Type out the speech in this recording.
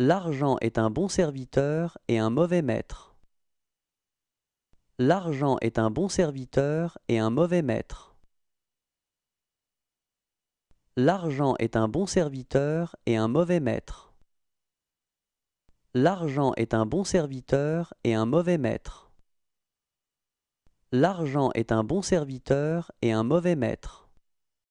L'argent est un bon serviteur et un mauvais maître. L'argent est un bon serviteur et un mauvais maître. L'argent est un bon serviteur et un mauvais maître. L'argent est un bon serviteur et un mauvais maître. L'argent est un bon serviteur et un mauvais maître.